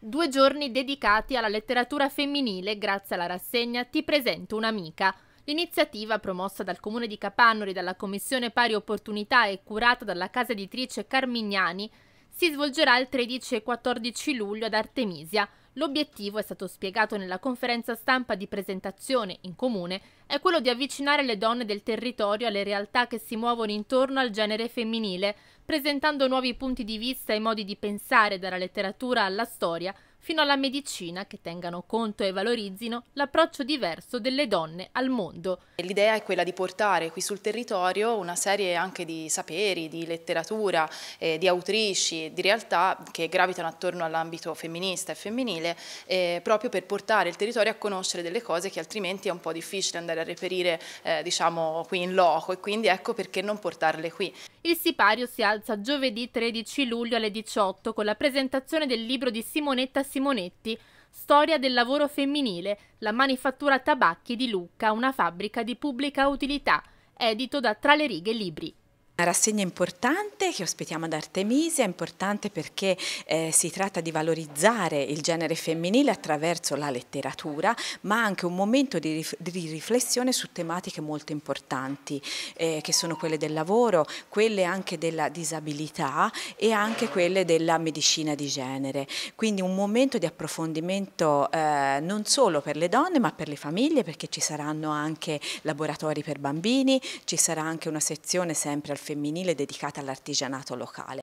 due giorni dedicati alla letteratura femminile grazie alla rassegna Ti presento un'amica. L'iniziativa, promossa dal Comune di Capannori, dalla Commissione Pari Opportunità e curata dalla casa editrice Carmignani, si svolgerà il 13 e 14 luglio ad Artemisia, L'obiettivo, è stato spiegato nella conferenza stampa di presentazione in comune, è quello di avvicinare le donne del territorio alle realtà che si muovono intorno al genere femminile, presentando nuovi punti di vista e modi di pensare dalla letteratura alla storia fino alla medicina che tengano conto e valorizzino l'approccio diverso delle donne al mondo. L'idea è quella di portare qui sul territorio una serie anche di saperi, di letteratura, eh, di autrici, di realtà che gravitano attorno all'ambito femminista e femminile, eh, proprio per portare il territorio a conoscere delle cose che altrimenti è un po' difficile andare a reperire eh, diciamo qui in loco e quindi ecco perché non portarle qui. Il sipario si alza giovedì 13 luglio alle 18 con la presentazione del libro di Simonetta Simonetti, Storia del lavoro femminile, la manifattura tabacchi di Lucca, una fabbrica di pubblica utilità, edito da Tra le righe libri. Una rassegna importante che ospitiamo ad Artemisia, importante perché eh, si tratta di valorizzare il genere femminile attraverso la letteratura, ma anche un momento di, rif di riflessione su tematiche molto importanti, eh, che sono quelle del lavoro, quelle anche della disabilità e anche quelle della medicina di genere. Quindi un momento di approfondimento eh, non solo per le donne, ma per le famiglie, perché ci saranno anche laboratori per bambini, ci sarà anche una sezione sempre al femminile dedicata all'artigianato locale.